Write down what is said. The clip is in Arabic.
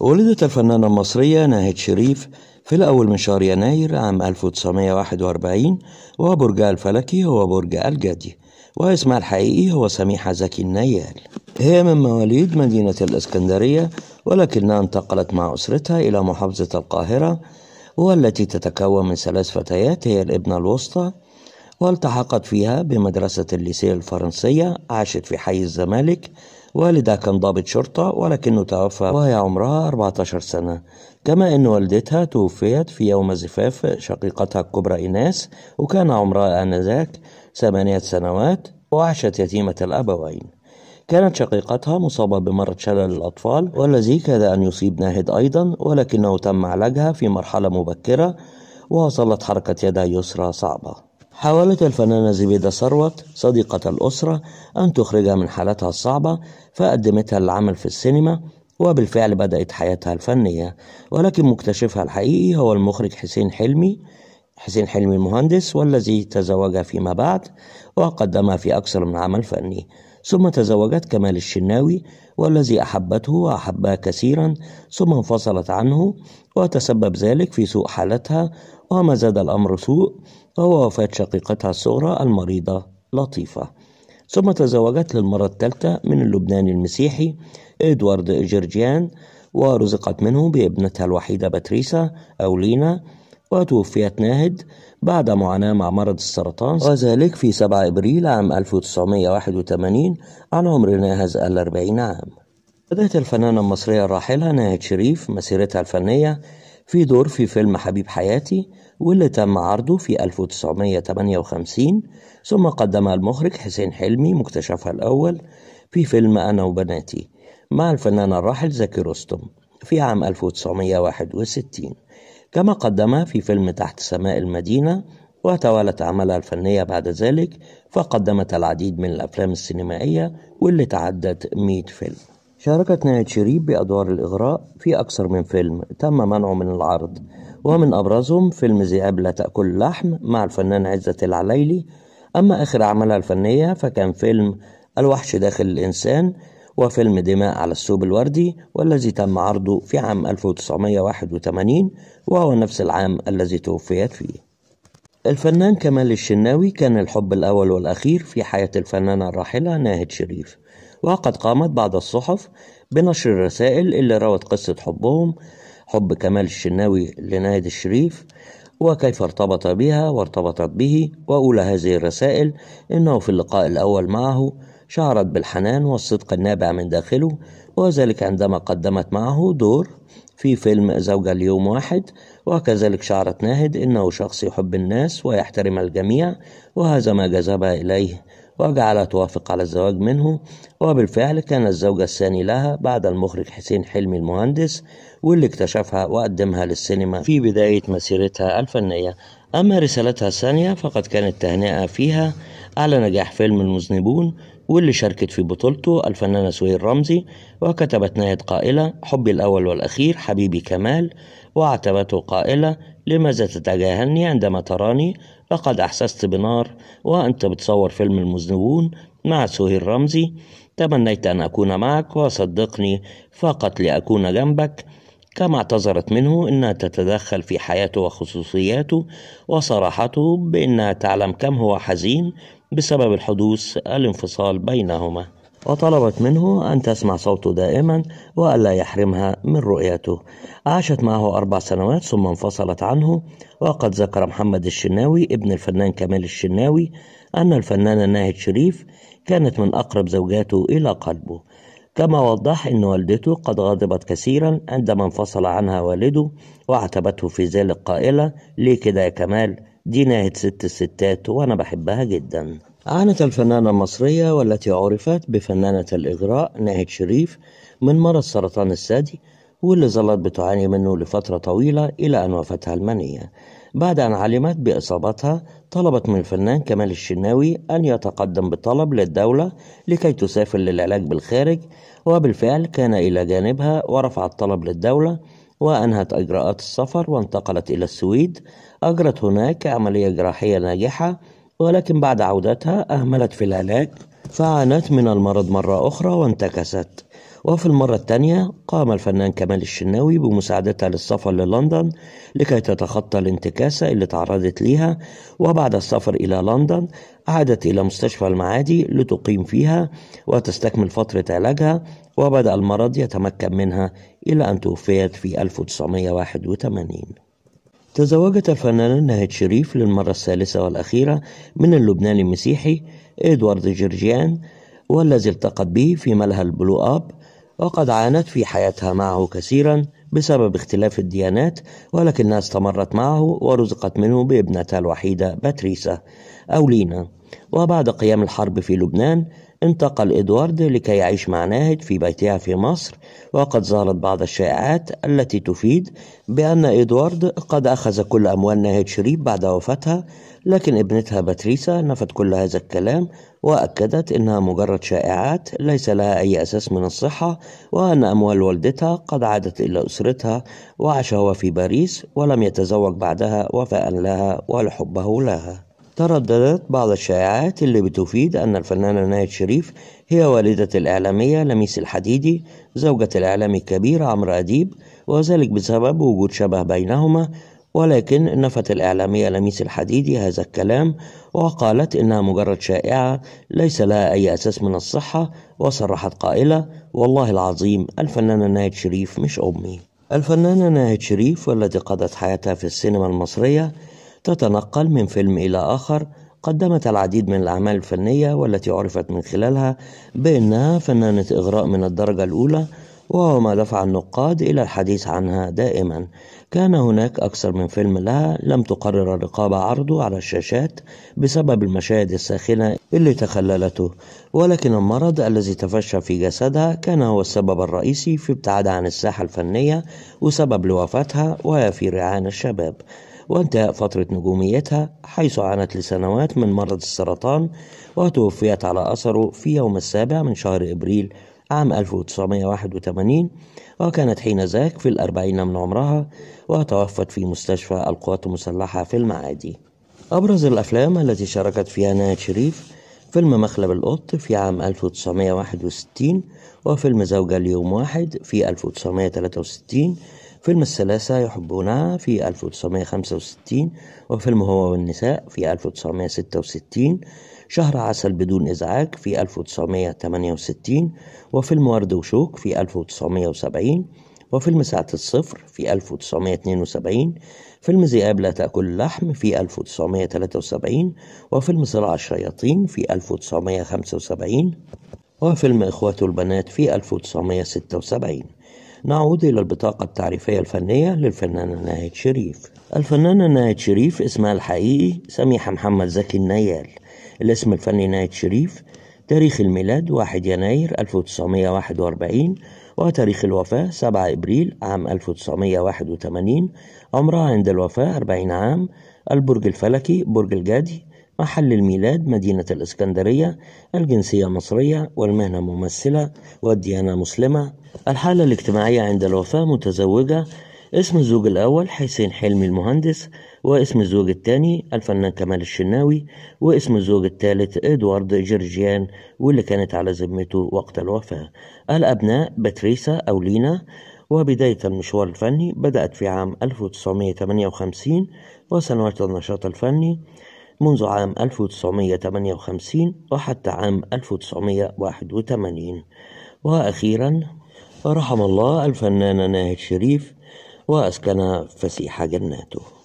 ولدت الفنانة المصرية ناهد شريف في الأول من شهر يناير عام 1941 وبرجها الفلكي هو برج الجدي واسمها الحقيقي هو سميحة زكي النيال هي من مواليد مدينة الإسكندرية ولكنها انتقلت مع أسرتها إلى محافظة القاهرة والتي تتكون من ثلاث فتيات هي الابنة الوسطى والتحقت فيها بمدرسة الليسيه الفرنسية عاشت في حي الزمالك والدها كان ضابط شرطة ولكنه توفى وهي عمرها 14 سنة كما أن والدتها توفيت في يوم زفاف شقيقتها الكبرى إناس وكان عمرها آنذاك ثمانية سنوات وعاشت يتيمة الأبوين كانت شقيقتها مصابة بمرض شلل الأطفال والذي كاد أن يصيب ناهد أيضا ولكنه تم علاجها في مرحلة مبكرة وظلت حركة يدها اليسرى صعبة حاولت الفنانة زبيدة ثروت صديقة الأسرة أن تخرجها من حالتها الصعبة فقدمتها للعمل في السينما وبالفعل بدأت حياتها الفنية ولكن مكتشفها الحقيقي هو المخرج حسين حلمي حسين حلمي المهندس والذي تزوجها فيما بعد وقدمها في أكثر من عمل فني ثم تزوجت كمال الشناوي والذي أحبته وأحبها كثيرا ثم انفصلت عنه وتسبب ذلك في سوء حالتها وما زاد الأمر سوء ووفاة شقيقتها الصغرى المريضة لطيفة ثم تزوجت للمرة الثالثة من اللبناني المسيحي إدوارد جرجيان ورزقت منه بابنتها الوحيدة باتريسا أو لينا وتوفيت ناهد بعد معاناة مع مرض السرطان وذلك في 7 إبريل عام 1981 عن عمر ناهز الأربعين عام بدأت الفنانة المصرية الراحلة ناهد شريف مسيرتها الفنية في دور في فيلم حبيب حياتي واللي تم عرضه في 1958 ثم قدمها المخرج حسين حلمي مكتشفها الأول في فيلم أنا وبناتي مع الفنان الراحل زكي رستم في عام 1961 كما قدمها في فيلم تحت سماء المدينة وتوالت أعمالها الفنية بعد ذلك فقدمت العديد من الأفلام السينمائية واللي تعدت 100 فيلم شاركت نهاية شريف بأدوار الإغراء في أكثر من فيلم تم منعه من العرض ومن أبرزهم فيلم ذئاب لا تأكل لحم مع الفنان عزت العليلي أما آخر أعمالها الفنية فكان فيلم الوحش داخل الإنسان وفيلم دماء على الثوب الوردي والذي تم عرضه في عام 1981 وهو نفس العام الذي توفيت فيه الفنان كمال الشناوي كان الحب الأول والأخير في حياة الفنانة الراحلة ناهد شريف وقد قامت بعض الصحف بنشر الرسائل اللي روت قصة حبهم حب كمال الشناوي لنايد الشريف وكيف ارتبط بها وارتبطت به وأولى هذه الرسائل إنه في اللقاء الأول معه شعرت بالحنان والصدق النابع من داخله وذلك عندما قدمت معه دور في فيلم زوجة اليوم واحد وكذلك شعرت ناهد إنه شخص يحب الناس ويحترم الجميع وهذا ما جذبها إليه وجعلها توافق على الزواج منه وبالفعل كان الزوجة الثاني لها بعد المخرج حسين حلمي المهندس واللي اكتشفها وقدمها للسينما في بداية مسيرتها الفنية أما رسالتها الثانية فقد كانت تهنئة فيها على نجاح فيلم المذنبون واللي شاركت في بطولته الفنانة سهير رمزي وكتبت نهاية قائلة حبي الأول والأخير حبيبي كمال وعتبته قائلة لماذا تتجاهلني عندما تراني لقد أحسست بنار وأنت بتصور فيلم المذنبون مع سهير رمزي تمنيت أن أكون معك وصدقني فقط لأكون جنبك كما اعتذرت منه أنها تتدخل في حياته وخصوصياته وصراحته بأنها تعلم كم هو حزين بسبب الحدوث الانفصال بينهما وطلبت منه أن تسمع صوته دائما وألا يحرمها من رؤيته عاشت معه أربع سنوات ثم انفصلت عنه وقد ذكر محمد الشناوي ابن الفنان كمال الشناوي أن الفنانة ناهد شريف كانت من أقرب زوجاته إلى قلبه كما وضح أن والدته قد غضبت كثيرا عندما انفصل عنها والده وعاتبته في ذلك قائلة ليه كده يا كمال دي ناهد ست الستات وأنا بحبها جدا عانت الفنانة المصرية والتي عرفت بفنانة الإجراء ناهد شريف من مرض سرطان الثدي واللي ظلت بتعاني منه لفترة طويلة إلى أن وفتها المنية بعد أن علمت بإصابتها طلبت من الفنان كمال الشناوي أن يتقدم بطلب للدولة لكي تسافر للعلاج بالخارج وبالفعل كان إلى جانبها ورفع الطلب للدولة وأنهت إجراءات السفر وانتقلت إلى السويد أجرت هناك عملية جراحية ناجحة ولكن بعد عودتها أهملت في العلاج فعانت من المرض مرة أخرى وانتكست وفي المرة الثانية قام الفنان كمال الشناوي بمساعدتها للسفر للندن لكي تتخطى الانتكاسة اللي تعرضت ليها وبعد السفر إلى لندن عادت إلى مستشفى المعادي لتقيم فيها وتستكمل فترة علاجها وبدأ المرض يتمكن منها إلى أن توفيت في 1981 تزوجت الفنانة نهيد شريف للمرة الثالثة والأخيرة من اللبناني المسيحي إدوارد جرجيان والذي التقت به في ملهى البلو أب وقد عانت في حياتها معه كثيرا بسبب اختلاف الديانات ولكنها استمرت معه ورزقت منه بابنتها الوحيدة باتريسا أو لينا وبعد قيام الحرب في لبنان انتقل إدوارد لكي يعيش مع ناهد في بيتها في مصر وقد ظهرت بعض الشائعات التي تفيد بأن إدوارد قد أخذ كل أموال ناهد شريف بعد وفاتها لكن ابنتها باتريسا نفت كل هذا الكلام وأكدت إنها مجرد شائعات ليس لها أي أساس من الصحة وأن أموال والدتها قد عادت إلى أسرتها وعاش هو في باريس ولم يتزوج بعدها وفاء لها ولحبه لها ترددت بعض الشائعات اللي بتفيد أن الفنانة نايد شريف هي والدة الإعلامية لميس الحديدي زوجة الإعلامي الكبير عمرو أديب وذلك بسبب وجود شبه بينهما ولكن نفت الإعلامية لميس الحديدي هذا الكلام وقالت إنها مجرد شائعة ليس لها أي أساس من الصحة وصرحت قائلة والله العظيم الفنانة ناهد شريف مش أمي الفنانة ناهد شريف والتي قضت حياتها في السينما المصرية تتنقل من فيلم إلى آخر قدمت العديد من الأعمال الفنية والتي عرفت من خلالها بأنها فنانة إغراء من الدرجة الأولى وهو ما دفع النقاد إلى الحديث عنها دائما كان هناك أكثر من فيلم لها لم تقرر الرقابة عرضه على الشاشات بسبب المشاهد الساخنة اللي تخللته ولكن المرض الذي تفشى في جسدها كان هو السبب الرئيسي في ابتعادها عن الساحة الفنية وسبب لوفاتها وهي في رعان الشباب وانتهاء فترة نجوميتها حيث عانت لسنوات من مرض السرطان وتوفيت على أثره في يوم السابع من شهر إبريل عام 1981 وكانت حين ذاك في الأربعين من عمرها وتوفت في مستشفى القوات المسلحة في المعادي أبرز الأفلام التي شاركت فيها نهاد شريف فيلم مخلب القط في عام 1961 وفيلم زوجة ليوم واحد في 1963 فيلم الثلاثة يحبونها في 1965 وفيلم هو والنساء في 1966 شهر عسل بدون إزعاج في 1968 وفيلم ورد وشوك في 1970 وفيلم ساعة الصفر في 1972 فيلم ذئاب لا تأكل اللحم في 1973 وفيلم صراع الشياطين في 1975 وفيلم إخوات البنات في 1976 نعود إلى البطاقة التعريفية الفنية للفنانة ناهد شريف الفنانة ناهد شريف اسمها الحقيقي سميحة محمد زكي النيال الاسم الفني ناهد شريف تاريخ الميلاد 1 يناير 1941 وتاريخ الوفاة 7 إبريل عام 1981 عمرها عند الوفاة 40 عام البرج الفلكي برج الجدي محل الميلاد مدينة الإسكندرية الجنسية مصرية والمهنة ممثلة والديانة مسلمة الحالة الاجتماعية عند الوفاة متزوجة اسم الزوج الأول حسين حلمي المهندس واسم الزوج الثاني الفنان كمال الشناوي واسم الزوج الثالث إدوارد جرجيان واللي كانت على ذمته وقت الوفاة الأبناء باتريسا أو لينا وبداية المشوار الفني بدأت في عام 1958 وسنوات النشاط الفني منذ عام 1958 وحتى عام 1981 وأخيرا رحم الله الفنان ناهد شريف وأسكن فسيح جناته